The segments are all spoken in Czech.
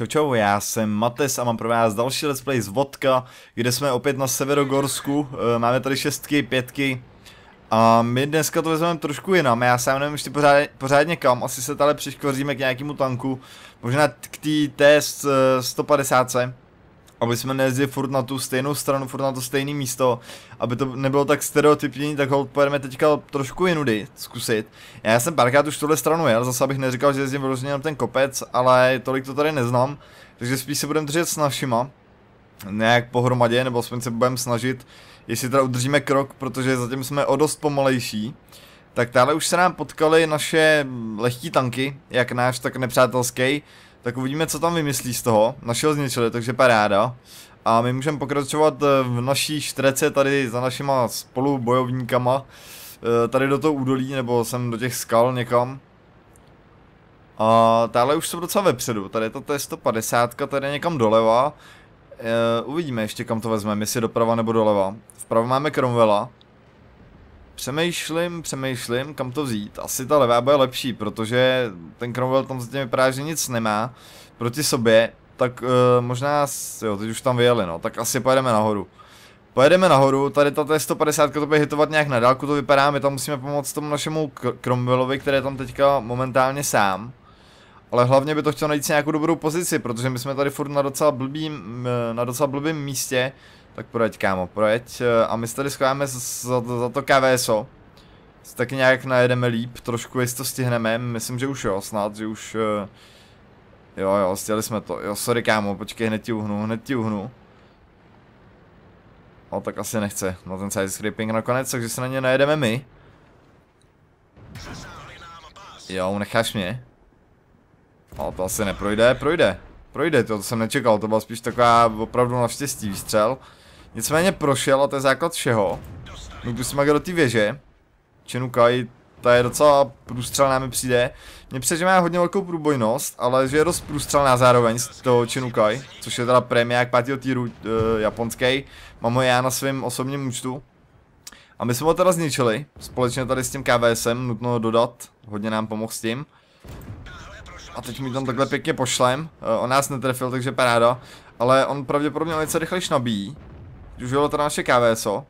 Čau čau, já jsem Mates a mám pro vás další let's play z Vodka, kde jsme opět na Severogorsku, eh, máme tady šestky, pětky a my dneska to vezmeme trošku jinam, já sám nevím ještě pořád, pořádně kam, asi se tady přiškoříme k nějakému tanku, možná k té test eh, 150 aby jsme nejezdili furt na tu stejnou stranu, furt na to stejné místo, aby to nebylo tak stereotypní, tak ho pojedeme teďka trošku jinudy zkusit. Já jsem párkrát už tuhle stranu jel, zase bych neříkal, že jezdím vyloženě na ten kopec, ale tolik to tady neznám, takže spíš se budeme držet s našima, nějak pohromadě, nebo aspoň se budeme snažit, jestli teda udržíme krok, protože zatím jsme o dost pomalejší. Tak tady už se nám potkali naše lehký tanky, jak náš, tak nepřátelský. Tak uvidíme, co tam vymyslí z toho. Našel zničili, takže paráda. A my můžeme pokračovat eh, v naší štrece tady za našima spolubojovníkama. Eh, tady do toho údolí, nebo sem do těch skal někam. A tady už jsou docela vepředu, tady je to je 150 tady je někam doleva. Eh, uvidíme ještě kam to vezmeme, jestli doprava nebo doleva. Vpravo máme Cromwella. Přemýšlím, přemýšlím, kam to vzít. Asi ta levá bude lepší, protože ten Cromwell tam zatím vypadá, že nic nemá proti sobě, tak uh, možná, jo, teď už tam vyjeli, no, tak asi pojedeme nahoru. Pojedeme nahoru, tady ta T150 to bude hitovat nějak na dálku, to vypadá, my tam musíme pomoct tomu našemu Cromwellovi, který je tam teďka momentálně sám. Ale hlavně by to chtělo najít si nějakou dobrou pozici, protože my jsme tady furt na docela blbým, eh, na docela blbým místě, tak projeď, kámo, projeď. A my se tady schováme za, za to KVSO. Se taky nějak najedeme líp, trošku jestli to stihneme. Myslím, že už jo, snad, že už... Eh, jo, jo, stěli jsme to. Jo, sorry, kámo, počkej, hned ti uhnu, hned ti uhnu. No, tak asi nechce. No, ten side scraping nakonec, takže se na ně najedeme my. Jo, necháš mě. No, to asi neprojde, projde. Projde, to, to jsem nečekal, to byl spíš taková opravdu naštěstí výstřel. Nicméně prošel a to je základ všeho. My no, pustíme do té věže. Čenukaj, ta je docela průstřelná mi přijde. Mně přijde, že má hodně velkou průbojnost, ale že je dost průstřelná zároveň z toho Čenukaj, což je teda premiák pátého týru uh, eh, japonský. Mám ho já na svém osobním účtu. A my jsme ho teda zničili, společně tady s tím KVSem, nutno dodat, hodně nám pomohl s tím. A teď mi tam takhle pěkně pošlem, uh, on nás netrefil, takže paráda. Ale on pravděpodobně něco rychle nabíjí, už bylo to naše KVSO.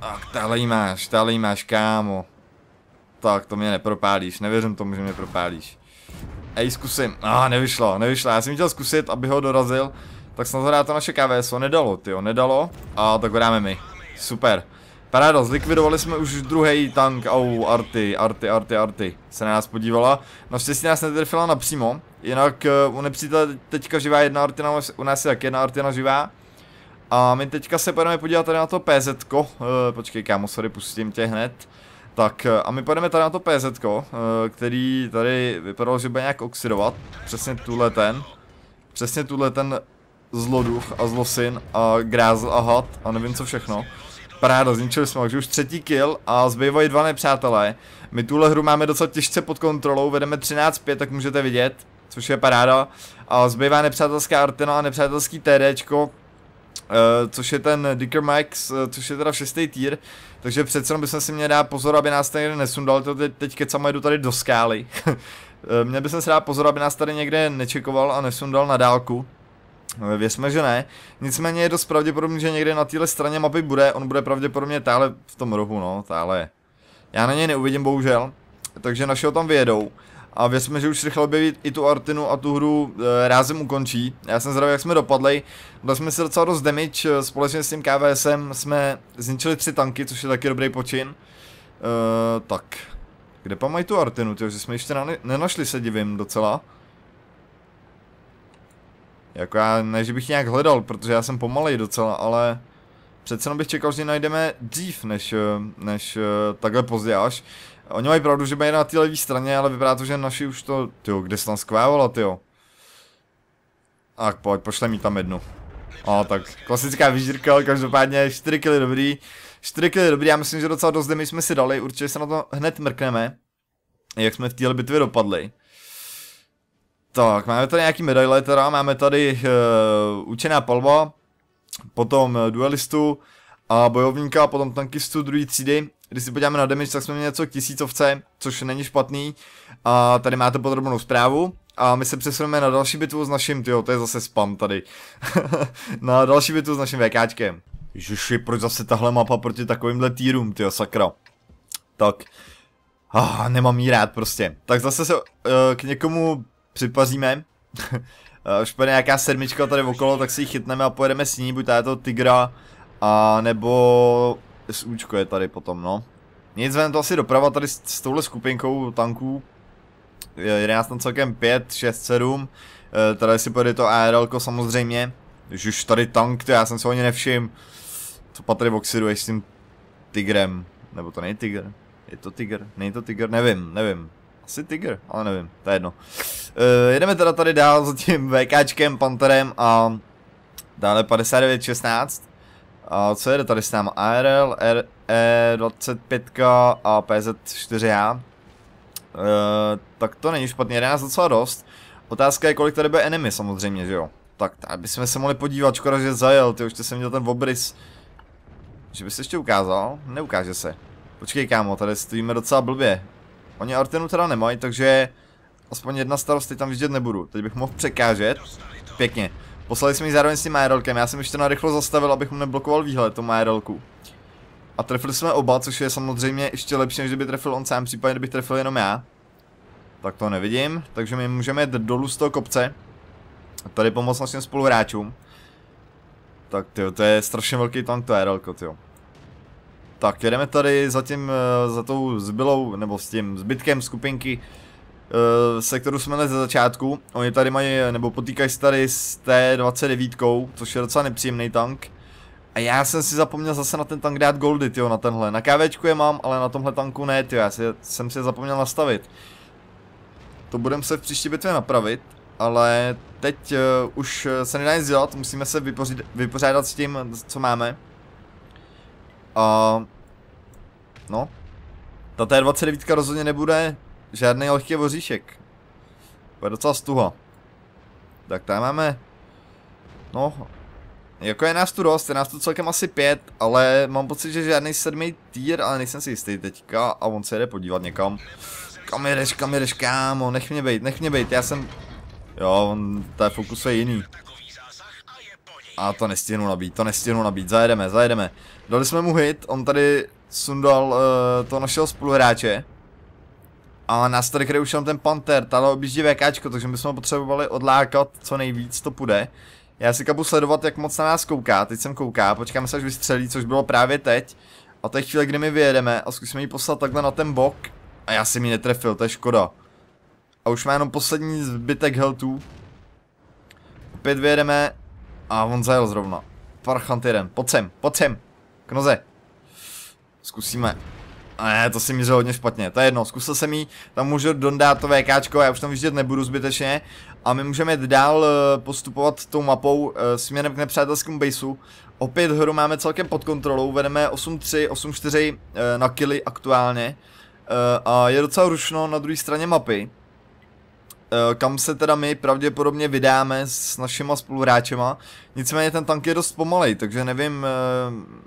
Ach, tady máš, tady máš, kámo. Tak, to mě nepropálíš, nevěřím tomu, že mě propálíš. Ej, zkusím. Ah, nevyšlo, nevyšlo. Já jsem chtěl zkusit, aby ho dorazil. Tak snad ho to naše KVSO. Nedalo, ty, nedalo. A tak ho dáme my. Super. Paráda, zlikvidovali jsme už druhý tank. Au, arty, arty, arty, arty. Se na nás podívala. Naštěstí nás netrefila napřímo. Jinak eh, u nepřítele teďka živá jedna artina, u nás je tak jedna artina živá. A my teďka se půjdeme podívat tady na to PZ. -ko. E, počkej, kámo, sorry, pustím tě hned. Tak eh, a my půjdeme tady na to PZ, -ko, e, který tady vypadalo, že bude nějak oxidovat. Přesně tuhle ten. Přesně tuhle ten zloduch a zlosin a grázl a had a nevím co všechno. Paráda, zničili jsme takže už třetí kill a zbývají dva nepřátelé. My tuhle hru máme docela těžce pod kontrolou, vedeme 13-5, tak můžete vidět, což je paráda. A zbývá nepřátelská Artena a nepřátelský TDčko, Eh, což je ten Dicker Max, uh, eh, což je teda šestý týr, takže přece jenom bychom si měli dát pozor, aby nás tady nesundal, to teď, teď kecama jdu tady do skály. Eh, měl bychom si dát pozor, aby nás tady někde nečekoval a nesundal na dálku. No, věřme, že ne. Nicméně je dost pravděpodobný, že někde na téhle straně mapy bude, on bude pravděpodobně táhle v tom rohu, no, táhle. Já na něj neuvidím, bohužel, takže naše tam vyjedou a věřme, že už rychle objeví i tu Artinu a tu hru e, eh, rázem ukončí. Já jsem zdravý, jak jsme dopadli. Dali jsme si docela dost damage, eh, společně s tím KVSem jsme zničili tři tanky, což je taky dobrý počin. E, tak, kde pa mají tu Artinu, tyjo, že jsme ještě na, nenašli, se divím docela. Jako já, ne, že bych nějak hledal, protože já jsem pomalej docela, ale... Přece jenom bych čekal, že ji najdeme dřív, než, než takhle pozdě až. Oni mají pravdu, že mají na té levé straně, ale vypadá to, že naši už to... Tyjo, kde se tam skvávalo, tyjo? Tak pojď, pošle mi tam jednu. A tak, klasická výžírka, ale každopádně 4 kg dobrý. 4 kg dobrý, já myslím, že docela dost my jsme si dali, určitě se na to hned mrkneme. Jak jsme v téhle bitvě dopadli. Tak, máme tady nějaký medaile, teda máme tady uh, učená palba, potom eh, duelistu, a bojovníka a potom tankistu druhé třídy. Když si podíváme na damage, tak jsme měli něco k tisícovce, což není špatný. A tady máte podrobnou zprávu. A my se přesuneme na další bitvu s naším, tyjo, to je zase spam tady. na další bitvu s naším VKčkem. Ježiši, proč zase tahle mapa proti takovýmhle týrům, tyjo, sakra. Tak, ah, nemám jí rád prostě. Tak zase se uh, k někomu připaříme. uh, eh, už nějaká sedmička tady okolo, tak si ji chytneme a pojedeme s ní, buď to je to Tigra, a nebo SUčko je tady potom, no. Nic ven to asi doprava tady s, s touhle skupinkou tanků. Je nás tam celkem 5, 6, 7. E, tady si pojede to ARL samozřejmě. už tady tank, to já jsem se nevšim. nevšiml. To v oxidu, s tím tigrem. Nebo to není tiger? Je to tiger? Není to tiger? Nevím, nevím. Asi tiger, ale nevím, to je jedno. E, jedeme teda tady dál za tím VKčkem, Panterem a dále 16. A co jede tady s náma? ARL, re 25 a e PZ4A. E, tak to není špatně, jde nás docela dost. Otázka je, kolik tady bude enemy samozřejmě, že jo? Tak, aby bychom se mohli podívat, škoda, že zajel, ty už jsem měl ten obrys. Že by se ještě ukázal? Neukáže se. Počkej kámo, tady stojíme docela blbě. Oni Artenu teda nemají, takže aspoň jedna starost, teď tam vidět nebudu. Teď bych mohl překážet. Pěkně. Poslali jsme ji zároveň s tím aerolkem, já jsem ještě na rychlo zastavil, abych mu neblokoval výhled tomu aerolku. A trefili jsme oba, což je samozřejmě ještě lepší, než kdyby trefil on sám, případně kdybych trefil jenom já. Tak to nevidím, takže my můžeme jít dolů z toho kopce. A tady pomoct našim spoluhráčům. Tak jo, to je strašně velký tank to aerolko, jo. Tak jedeme tady za tím, eh, za tou zbylou, nebo s tím zbytkem skupinky Eh, se kterou jsme na ze začátku. Oni tady mají, nebo potýkají se tady s T-29, což je docela nepříjemný tank. A já jsem si zapomněl zase na ten tank dát goldy, jo, na tenhle. Na KVčku je mám, ale na tomhle tanku ne, jo, já si, jsem si je zapomněl nastavit. To budem se v příští bitvě napravit, ale teď uh, už se nedá nic dělat, musíme se vypořít, vypořádat s tím, co máme. A... Uh, no. Ta T29 rozhodně nebude žádný lehký voříšek. Bude docela stuha. Tak tam máme... No... Jako je nás tu dost, je nás tu celkem asi pět, ale mám pocit, že žádný sedmý týr, ale nejsem si jistý teďka a on se jde podívat někam. Kam jdeš? kam jdeš? kámo, nech mě bejt, nech mě bejt, já jsem... Jo, on, ta fokus je jiný. A to nestihnu nabít, to nestihnu nabít, zajedeme, zajedeme. Dali jsme mu hit, on tady sundal uh, toho našeho spoluhráče. A na kde už jenom ten panter, tady objíždí VKčko, takže my jsme ho potřebovali odlákat co nejvíc to půjde. Já si kapu sledovat, jak moc na nás kouká, teď jsem kouká, počkáme se, až vystřelí, což bylo právě teď. A to je chvíle, kdy my vyjedeme a zkusíme ji poslat takhle na ten bok. A já jsem ji netrefil, to je škoda. A už má jenom poslední zbytek heltů. Opět vyjedeme a on zajel zrovna. Parchant jeden, pojď sem, pojď sem, Knoze. Zkusíme ne, to si mi hodně špatně, to je jedno, zkusil jsem jí, tam můžu dondát to VKčko, já už tam vyždět nebudu zbytečně. A my můžeme jít dál eh, postupovat tou mapou eh, směrem k nepřátelskému baseu. Opět hru máme celkem pod kontrolou, vedeme 8-3, 8-4 eh, na killy aktuálně. A je docela rušno na druhé straně mapy. Kam se teda my pravděpodobně vydáme s našima spoluhráčema. Nicméně ten tank je dost pomalej, takže nevím,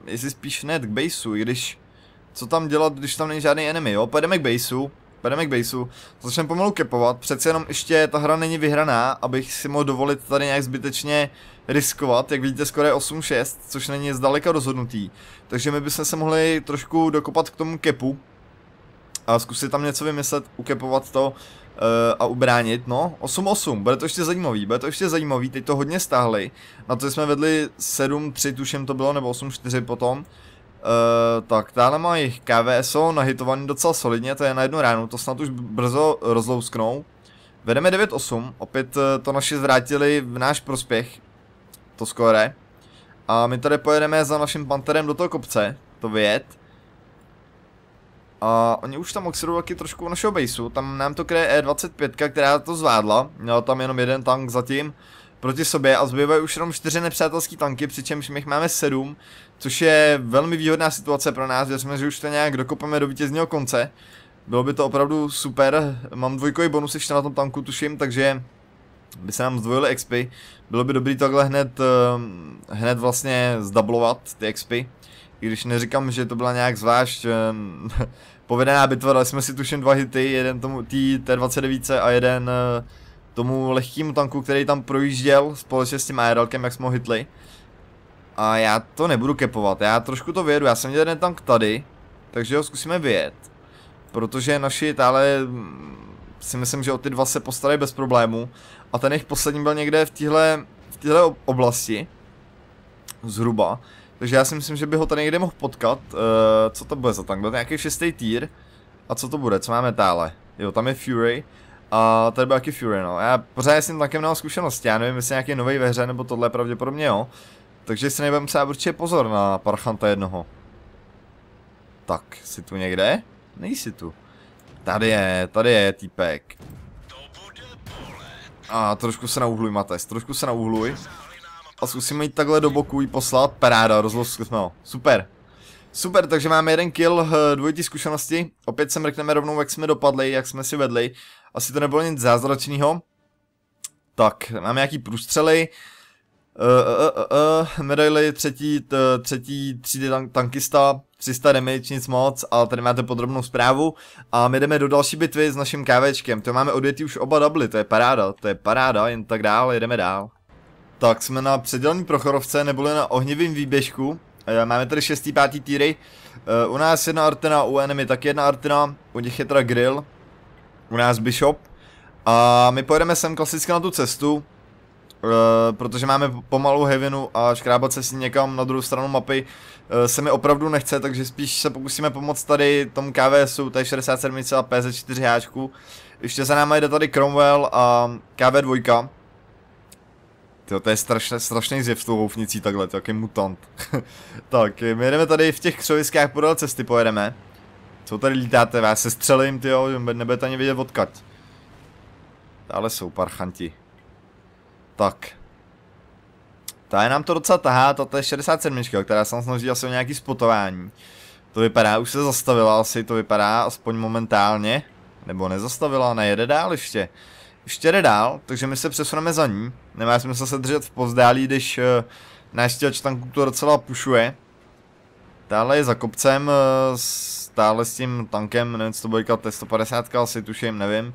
jestli spíš net k baseu, i když co tam dělat, když tam není žádný enemy, jo? Pojedeme k baseu, pojedeme k baseu, začneme pomalu kepovat, přece jenom ještě ta hra není vyhraná, abych si mohl dovolit tady nějak zbytečně riskovat, jak vidíte skoro je 8-6, což není zdaleka rozhodnutý, takže my bychom se mohli trošku dokopat k tomu kepu a zkusit tam něco vymyslet, ukepovat to eh, a ubránit, no, 8-8, bude to ještě zajímavý, bude to ještě zajímavý, teď to hodně stáhli, na to jsme vedli 7-3, tuším to bylo, nebo 8-4 potom, Eh, tak tamhle mají KVSO nahitovaný docela solidně, to je na jednu ránu, to snad už brzo rozlousknou. Vedeme 9-8, opět eh, to naši zvrátili v náš prospěch, to skore. A my tady pojedeme za naším panterem do toho kopce, to vyjet. A oni už tam oxidují taky trošku našeho baseu, tam nám to kryje E25, která to zvládla, měla tam jenom jeden tank zatím proti sobě a zbývají už jenom čtyři nepřátelské tanky, přičemž my jich máme sedm Což je velmi výhodná situace pro nás, věřme, že už to nějak dokopeme do vítězního konce. Bylo by to opravdu super, mám dvojkový bonus ještě na tom tanku, tuším, takže by se nám zdvojili XP. Bylo by dobrý takhle hned, ehm, hned vlastně zdablovat ty XP. I když neříkám, že to byla nějak zvlášť ehm, povedená bitva, dali jsme si tuším dva hity, jeden tomu tý, T29 a jeden eh, tomu lehkému tanku, který tam projížděl společně s tím ARLkem, jak jsme ho hitli. A já to nebudu kepovat, já trošku to vyjedu, já jsem měl jeden tank tady, takže ho zkusíme vyjet. Protože naši tále mm, si myslím, že o ty dva se postarají bez problému. A ten jejich poslední byl někde v téhle v téhle oblasti. Zhruba. Takže já si myslím, že by ho tady někde mohl potkat. Uh, co to bude za tank? Byl nějaký šestý týr. A co to bude? Co máme tále? Jo, tam je Fury. A tady byl nějaký Fury, no. Já pořád jsem tím tankem nemám Já nevím, jestli nějaký nový ve hře, nebo tohle pravděpodobně, jo. Uh, takže si nebudeme psát určitě pozor na parchanta jednoho. Tak, jsi tu někde? Nejsi tu. Tady je, tady je týpek. A trošku se nauhluj, Mates, trošku se nauhluj. A zkusíme jít takhle do boku jí poslat. Paráda, rozložili jsme ho. No, super. Super, takže máme jeden kill, eh, dvojitý zkušenosti. Opět se mrkneme rovnou, jak jsme dopadli, jak jsme si vedli. Asi to nebylo nic zázračného. Tak, máme nějaký průstřely. Uh, eh, uh, eh, uh, eh, medaily třetí, t, třetí třídy tank, tankista, 300 damage, nic moc, ale tady máte podrobnou zprávu. A my jdeme do další bitvy s naším kávečkem, to máme odvětý už oba dubly, to je paráda, to je paráda, jen tak dál, jedeme dál. Tak jsme na předělní Prochorovce, neboli na ohnivém výběžku, máme tady šestý, pátý, týry, u nás jedna artena, u enemy tak jedna artena, u nich je teda grill, u nás bishop. A my pojedeme sem klasicky na tu cestu, Uh, protože máme pomalou hevinu a škrábat se si někam na druhou stranu mapy uh, se mi opravdu nechce, takže spíš se pokusíme pomoct tady tomu KVSu, tady 67 a PZ4 háčku. Ještě za náma jde tady Cromwell a KV2. Tyjo, to je strašné, strašný zjev s tou houfnicí takhle, to je mutant. tak, my jedeme tady v těch křoviskách podél cesty, pojedeme. Co tady lítáte, já se střelím, tyjo, nebudete ani vidět odkaď. Ale jsou parchanti. Tak. Ta je nám to docela tahá, to je 67, která se snaží asi o nějaký spotování. To vypadá, už se zastavila asi, to vypadá, aspoň momentálně. Nebo nezastavila, nejede dál ještě. Ještě jde dál, takže my se přesuneme za ní. Nemá smysl se držet v pozdálí, když uh, náš tanku to docela pušuje. Tále je za kopcem, uh, eh, stále s tím tankem, nevím, co to bude říkat, 150 asi tuším, nevím.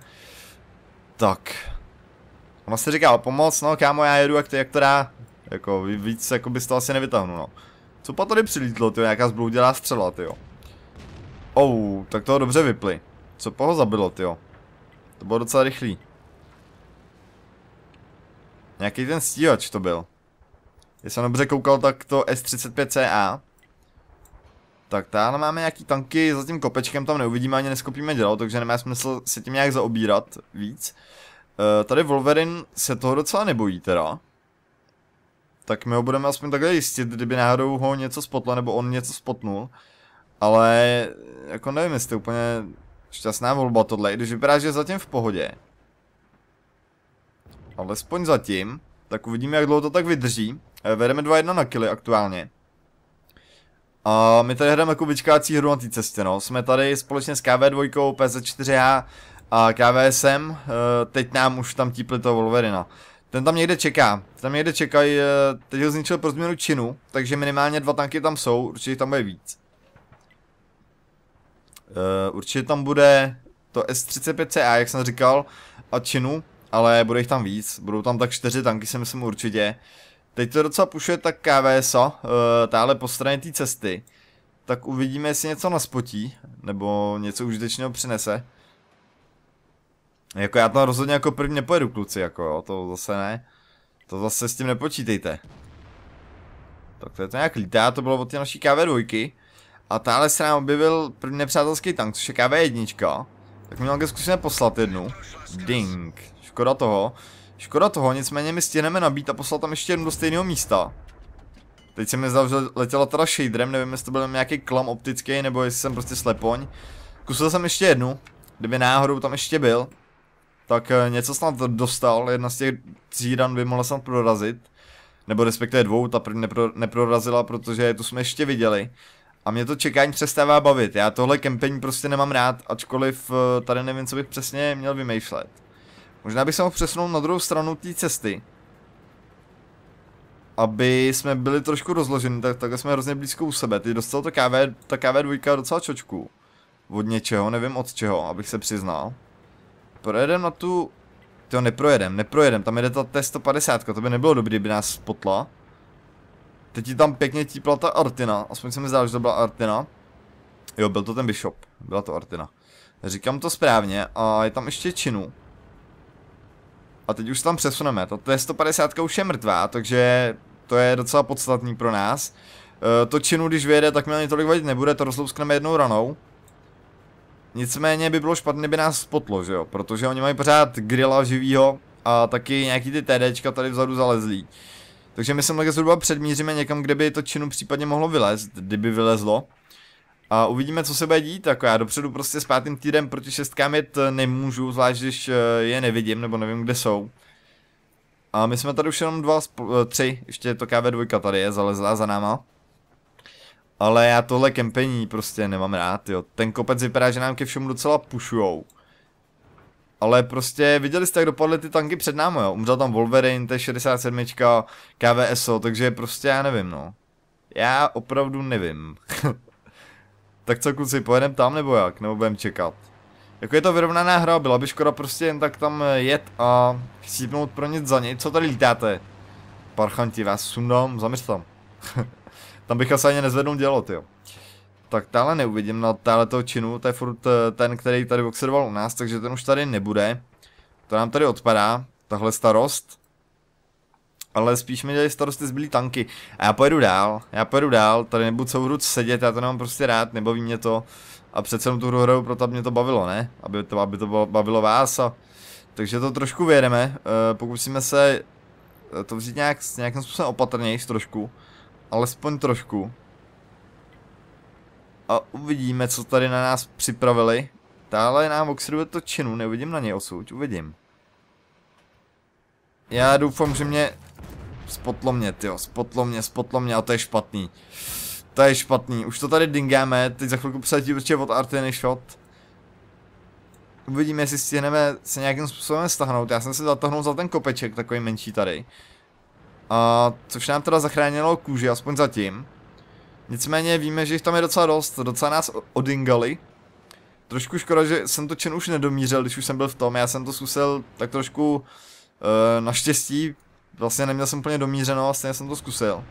Tak, vlastně říkal, pomoc, no kámo, já jedu, jak to, jak to dá. Jako, víc, jako bys to asi nevytáhnul, no. Co pa tady přilítlo, ty nějaká zbloudělá střela, ty jo. Oh, tak toho dobře vypli. Co po ho zabilo, ty jo. To bylo docela rychlý. Nějaký ten stíhač to byl. Když jsem dobře koukal, tak to S-35CA. Tak tam máme nějaký tanky, za tím kopečkem tam neuvidíme ani neskopíme dělo, takže nemá smysl se tím nějak zaobírat víc. Eh, tady Wolverine se toho docela nebojí teda. Tak my ho budeme aspoň takhle jistit, kdyby náhodou ho něco spotlo, nebo on něco spotnul. Ale jako nevím, jestli úplně šťastná volba tohle, i když vypadá, že je zatím v pohodě. Alespoň zatím, tak uvidíme, jak dlouho to tak vydrží. Eh, vedeme 2-1 na kily aktuálně. A my tady hrajeme jako vyčkácí hru na té cestě, no. Jsme tady společně s KV2, PZ4H, a KVSM, eh, teď nám už tam típli toho Wolverina. Ten tam někde čeká, tam někde čekají, eh, teď ho zničil pro změnu činu, takže minimálně dva tanky tam jsou, určitě tam bude víc. Eh, určitě tam bude to S-35CA, jak jsem říkal, a činu, ale bude jich tam víc, budou tam tak čtyři tanky si myslím určitě. Teď to docela pušuje tak KVSO, táhle po straně té cesty, tak uvidíme, jestli něco naspotí, nebo něco užitečného přinese. Jako já tam rozhodně jako první nepojedu kluci, jako jo, to zase ne. To zase s tím nepočítejte. Tak to je to nějak lítá, to bylo od té naší KV2. A tahle se nám objevil první nepřátelský tank, což je KV1. Tak mi nějaké zkušené poslat jednu. Ding. Škoda toho. Škoda toho, nicméně my stihneme nabít a poslat tam ještě jednu do stejného místa. Teď se mi zdal, že letěla teda shaderem, nevím jestli to byl nějaký klam optický, nebo jestli jsem prostě slepoň. Kusil jsem ještě jednu, kdyby náhodou tam ještě byl tak eh, něco snad dostal, jedna z těch ran by mohla snad prorazit, nebo respektive dvou, ta první nepro, neprorazila, protože tu jsme ještě viděli. A mě to čekání přestává bavit, já tohle kempení prostě nemám rád, ačkoliv eh, tady nevím, co bych přesně měl vymýšlet. Možná bych se mohl přesunout na druhou stranu té cesty. Aby jsme byli trošku rozloženi, tak takhle jsme hrozně blízko u sebe. Ty dostal to KV, ta kv dvojka docela čočku. Od něčeho, nevím od čeho, abych se přiznal. Projedem na tu... To neprojedem, neprojedem, tam jede ta T150, to by nebylo dobrý, kdyby nás spotla. Teď ti tam pěkně típla ta Artina, aspoň se mi zdá, že to byla Artina. Jo, byl to ten Bishop, byla to Artina. Říkám to správně a je tam ještě činu. A teď už se tam přesuneme, ta T150 už je mrtvá, takže to je docela podstatný pro nás. E, to činu, když vyjede, tak mi ani tolik vadit nebude, to rozlouskneme jednou ranou. Nicméně by bylo špatné, by nás spotlo, že jo? Protože oni mají pořád grilla živýho a taky nějaký ty TDčka tady vzadu zalezlí. Takže my se mnohem zhruba předmíříme někam, kde by to činu případně mohlo vylézt, kdyby vylezlo. A uvidíme, co se bude dít, jako já dopředu prostě s pátým týdem proti šestkám jet nemůžu, zvlášť když eh, je nevidím nebo nevím, kde jsou. A my jsme tady už jenom dva, eh, tři, ještě je to KV2 tady je zalezla za náma. Ale já tohle kempení prostě nemám rád, jo. Ten kopec vypadá, že nám ke všemu docela pušujou. Ale prostě viděli jste, jak dopadly ty tanky před námi, jo. Umřel tam Wolverine, T67, KVSO, takže prostě já nevím, no. Já opravdu nevím. tak co kluci, pojedem tam nebo jak? Nebo budeme čekat? Jako je to vyrovnaná hra, byla by škoda prostě jen tak tam jet a chcípnout pro nic za něj. Co tady lítáte? Parchanti, vás sundám, zaměř tam. Tam bych asi ani nezvednul dělo, jo. Tak táhle neuvidím, na táhle toho činu, to je furt eh, ten, který tady boxeroval u nás, takže ten už tady nebude. To nám tady odpadá, tahle starost. Ale spíš mi dělají starosty zbylý tanky. A já pojedu dál, já pojedu dál, tady nebudu celou hru sedět, já to nemám prostě rád, nebaví mě to. A přece jenom tu hru hraju, proto mě to bavilo, ne? Aby to, aby to bavilo vás a... Takže to trošku vyjedeme, e, pokusíme se to vzít nějak, nějakým způsobem opatrnější trošku alespoň trošku. A uvidíme, co tady na nás připravili. Tále nám oxiduje to činu, nevidím na něj osuť, uvidím. Já doufám, že mě... Spotlo mě, tyjo, spotlo mě, spotlo mě a to je špatný. To je špatný, už to tady dingáme, teď za chvilku přiletí určitě od Artiny shot. Uvidíme, jestli stihneme se nějakým způsobem stahnout. Já jsem se zatahnul za ten kopeček, takový menší tady. A což nám teda zachránilo kůži, aspoň zatím. Nicméně víme, že jich tam je docela dost, docela nás odingali. Trošku škoda, že jsem to čin už nedomířil, když už jsem byl v tom, já jsem to zkusil tak trošku e, naštěstí, vlastně neměl jsem úplně domířeno vlastně jsem to zkusil.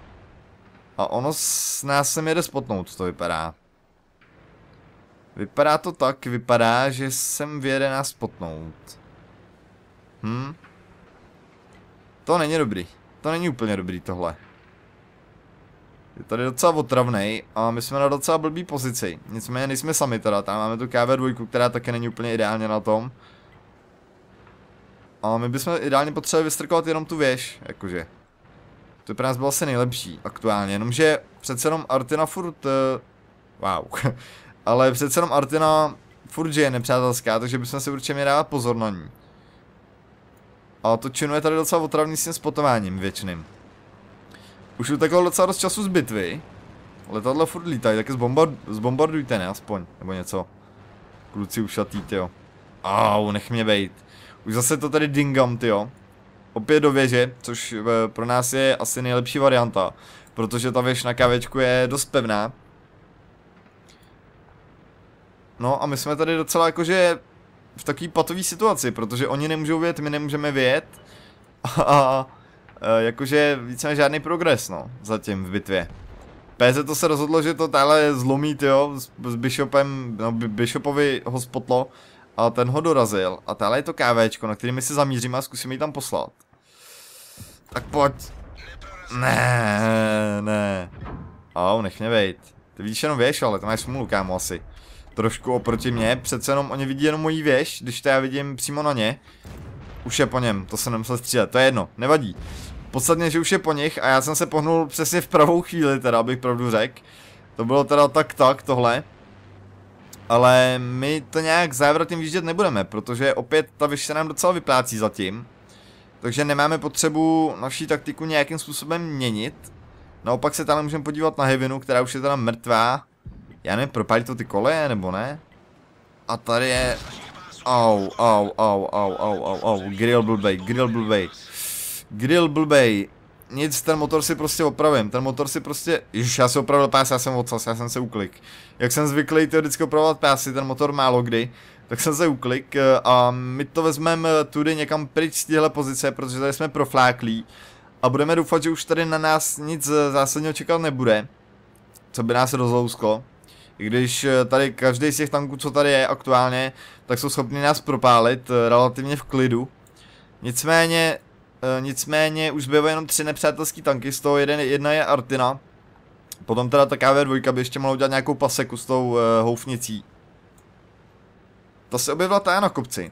A ono s nás sem jede spotnout, to vypadá. Vypadá to tak, vypadá, že sem vyjede nás spotnout. Hm? To není dobrý. To není úplně dobrý tohle. Je tady docela otravnej a my jsme na docela blbý pozici. Nicméně nejsme sami teda, tam máme tu KV2, která také není úplně ideálně na tom. A my bychom ideálně potřebovali vystrkovat jenom tu věž, jakože. To pro nás bylo asi nejlepší aktuálně, jenomže přece jenom Artina furt... Uh, wow. Ale přece jenom Artina furt je nepřátelská, takže bychom si určitě měli dávat pozor na ní. A to činu je tady docela otravný s tím spotováním věčným. Už uteklo docela dost času z bitvy. Letadla furt lítají, tak zbombard zbombardujte, ne, aspoň, nebo něco. Kluci ušatý, jo. Au, nech mě bejt. Už zase to tady dingam, jo. Opět do věže, což eh, pro nás je asi nejlepší varianta, protože ta věž na kávečku je dost pevná. No a my jsme tady docela jakože v takové patové situaci, protože oni nemůžou vědět, my nemůžeme vědět. A, a e, jakože víceméně žádný progres, no, zatím v bitvě. PZ to se rozhodlo, že to tahle zlomí, jo, s, s Bishopem, no, Bishopovi ho spotlo a ten ho dorazil. A tahle je to KVčko, na který my se zamíříme a zkusíme ji tam poslat. Tak pojď. Ne, ne. Au, nech mě vejt. Ty vidíš jenom věš, ale to máš smůlu, kámo, asi trošku oproti mě, přece jenom oni vidí jenom moji věž, když to já vidím přímo na ně. Už je po něm, to se nemusel střílet, to je jedno, nevadí. Podstatně, že už je po nich a já jsem se pohnul přesně v pravou chvíli, teda abych pravdu řekl. To bylo teda tak tak tohle. Ale my to nějak závratně výjíždět nebudeme, protože opět ta věž se nám docela vyplácí zatím. Takže nemáme potřebu naší taktiku nějakým způsobem měnit. Naopak se tam můžeme podívat na Hevinu, která už je teda mrtvá. Já nevím, propálí to ty koleje, nebo ne? A tady je... Au, au, au, au, au, au, au, grill blbej, grill blbej. Grill blbej. Nic, ten motor si prostě opravím, ten motor si prostě... Ježiš, já si opravil pás, já jsem odsas, já jsem se uklik. Jak jsem zvyklý to vždycky opravovat pásy, ten motor málo kdy, tak jsem se uklik eh, a my to vezmeme tudy někam pryč z téhle pozice, protože tady jsme profláklí. A budeme doufat, že už tady na nás nic eh, zásadního čekat nebude. Co by nás rozlouzklo. I když eh, tady každý z těch tanků, co tady je aktuálně, tak jsou schopni nás propálit eh, relativně v klidu. Nicméně, eh, nicméně už zbývají jenom tři nepřátelský tanky, z toho jeden, jedna je Artina. Potom teda ta KV2 by ještě mohla udělat nějakou paseku s tou uh, houfnicí. Ta se objevila ta na kopci.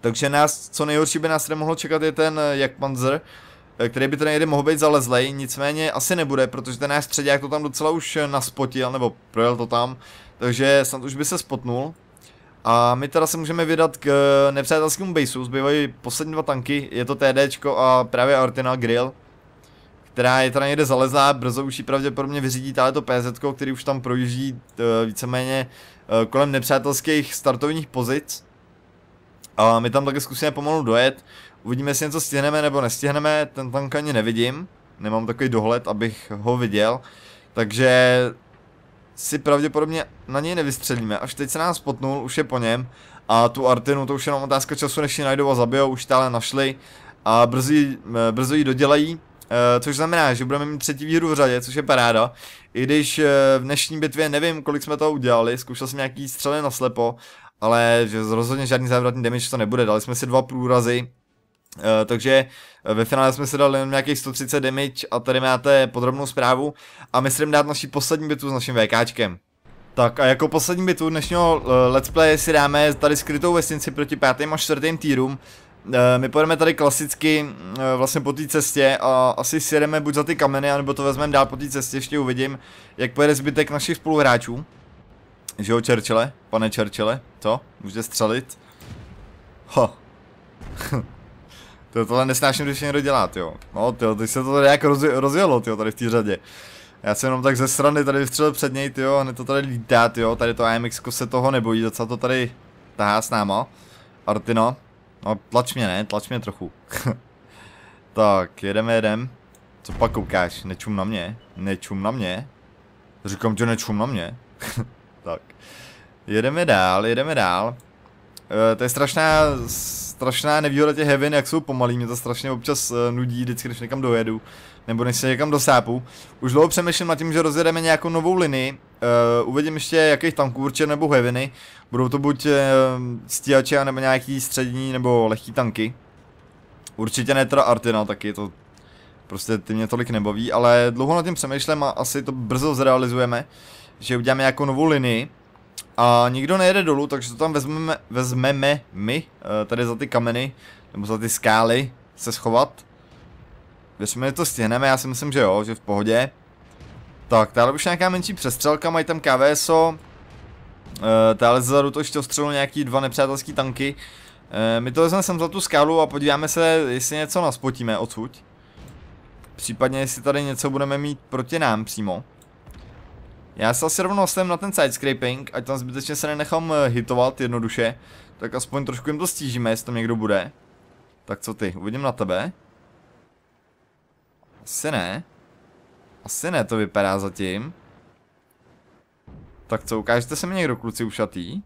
Takže nás, co nejhorší by nás nemohlo čekat je ten Jakpanzer, Eh, který by ten jeden mohl být zalezlej, nicméně asi nebude, protože ten náš jak to tam docela už eh, naspotil, nebo projel to tam, takže snad už by se spotnul. A my teda se můžeme vydat k eh, nepřátelskému baseu, zbývají poslední dva tanky, je to TDčko a právě Artina Grill, která je teda někde zalezlá, brzo už ji pravděpodobně vyřídí to PZ, který už tam projíždí víceméně kolem nepřátelských startovních pozic. A my tam také zkusíme pomalu dojet, Uvidíme, jestli něco stihneme nebo nestihneme, ten tank ani nevidím, nemám takový dohled, abych ho viděl, takže si pravděpodobně na něj nevystřelíme, až teď se nás potnul, už je po něm a tu Artinu to už jenom otázka času, než ji najdou a zabijou, už tále našli a brzy, eh, brzy ji dodělají, eh, což znamená, že budeme mít třetí výhru v řadě, což je paráda. I když eh, v dnešní bitvě nevím, kolik jsme toho udělali, zkoušel jsem nějaký střely na slepo, ale že rozhodně žádný závratný damage to nebude, dali jsme si dva průrazy, Eh, takže eh, ve finále jsme se dali jenom nějakých 130 damage a tady máte podrobnou zprávu a my si dát naší poslední bitvu s naším VKčkem. Tak a jako poslední bitvu dnešního eh, let's play si dáme tady skrytou vesnici proti pátým a čtvrtým týrům. my pojedeme tady klasicky vlastně po té cestě a asi si jedeme buď za ty kameny, anebo to vezmeme dál po té cestě, ještě uvidím, jak pojede zbytek našich spoluhráčů. Že jo, Churchille? Pane Churchille, to? Můžete střelit? Ho. To tohle nesnáším, když někdo dělá, jo. No, tyjo, teď se to tady jako rozj rozjelo, jo, tady v té řadě. Já jsem jenom tak ze strany tady vystřelil před něj, jo, hned to tady lítá, jo, tady to AMX se toho nebojí, docela to tady tahá s náma. Artino, no tlač mě, ne, tlač mě trochu. tak, jedeme, jedem. Co pak koukáš, nečum na mě, nečum na mě. Říkám že nečum na mě. tak, jedeme dál, jedeme dál. E, to je strašná strašná nevýhoda těch heaven, jak jsou pomalý, mě to strašně občas eh, nudí, vždycky, když někam dojedu, nebo než se někam dosápu. Už dlouho přemýšlím nad tím, že rozjedeme nějakou novou linii, uh, uvidím ještě jakých tanků určitě nebo heaviny, budou to buď uh, stíhače, nebo nějaký střední, nebo lehký tanky. Určitě ne teda Artina taky, to prostě ty mě tolik nebaví, ale dlouho nad tím přemýšlím a asi to brzo zrealizujeme, že uděláme nějakou novou linii, a nikdo nejede dolů, takže to tam vezmeme, vezmeme my, eh, tady za ty kameny, nebo za ty skály, se schovat. Věřme, že to stihneme, já si myslím, že jo, že v pohodě. Tak, tady už nějaká menší přestřelka, mají tam KVSO. Eh, tady Táhle zezadu to ještě ostřelilo nějaký dva nepřátelský tanky. Eh, my to vezmeme sem za tu skálu a podíváme se, jestli něco naspotíme odsud. Případně, jestli tady něco budeme mít proti nám přímo. Já se asi rovnou jsem na ten sidescraping, ať tam zbytečně se nenechám eh, hitovat jednoduše, tak aspoň trošku jim to stížíme, jestli tam někdo bude. Tak co ty, uvidím na tebe? Asi ne. Asi ne to vypadá zatím. Tak co, ukážete se mi někdo kluci ušatý?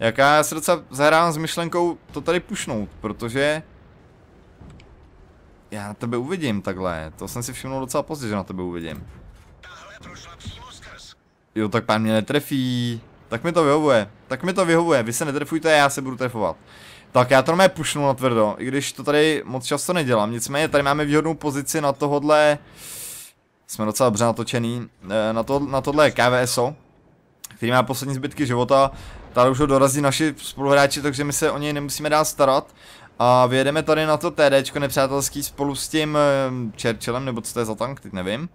Jak já se docela zahrávám s myšlenkou to tady pušnout, protože... Já na tebe uvidím takhle, to jsem si všiml docela pozdě, že na tebe uvidím. Tahle prošla Jo, tak pán mě netrefí. Tak mi to vyhovuje. Tak mi to vyhovuje. Vy se netrefujte, já se budu trefovat. Tak já to mé pušnu na tvrdo, i když to tady moc často nedělám. Nicméně tady máme výhodnou pozici na tohodle. Jsme docela dobře natočený. Eh, na, to, na tohle KVSO, který má poslední zbytky života. Tady už ho dorazí naši spoluhráči, takže my se o něj nemusíme dál starat. A vyjedeme tady na to TDčko nepřátelský spolu s tím eh, Churchillem, nebo co to je za tank, teď nevím.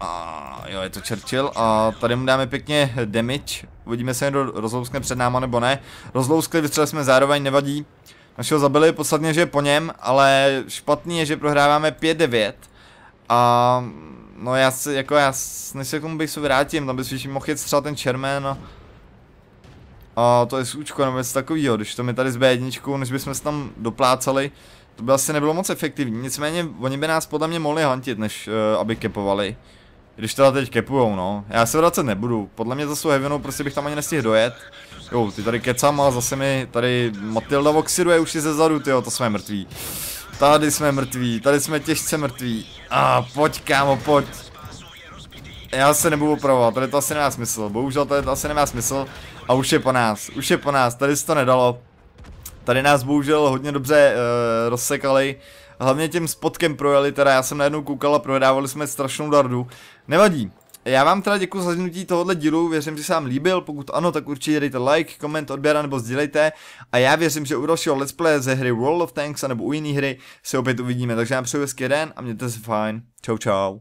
A jo, je to Churchill a tady mu dáme pěkně damage. Uvidíme, se někdo rozlouskne před náma nebo ne. Rozlouskli, vystřelili jsme zároveň, nevadí. Našeho zabili, podstatně, že je po něm, ale špatný je, že prohráváme 5-9. A no já si, jako já, než se k tomu bych se vrátím, tam bych si mohl jet třeba ten čermen. a, a to je sůčko nebo něco takového, když to mi tady s B1, než bychom se tam doplácali, to by asi nebylo moc efektivní, nicméně oni by nás podle mě mohli hantit, než uh, aby kepovali. Když teda teď kepujou, no. Já se vracet nebudu. Podle mě svou Heavenou prostě bych tam ani nestihl dojet. Jo, ty tady kecám a zase mi tady Matilda oxiduje už si ze zadu, jo, to jsme mrtví. Tady jsme mrtví, tady jsme těžce mrtví. A ah, pojď kámo, pojď. Já se nebudu opravovat, tady to asi nemá smysl, bohužel tady to asi nemá smysl. A už je po nás, už je po nás, tady se to nedalo. Tady nás bohužel hodně dobře uh, rozsekali hlavně tím spotkem projeli, teda já jsem najednou koukal a prohrávali jsme strašnou dardu. Nevadí, já vám teda děkuji za zhrnutí tohohle dílu, věřím, že se vám líbil, pokud ano, tak určitě dejte like, koment, odběr nebo sdílejte a já věřím, že u dalšího let's play ze hry World of Tanks nebo u jiné hry se opět uvidíme, takže já přeju hezký den a mějte se fajn, čau čau.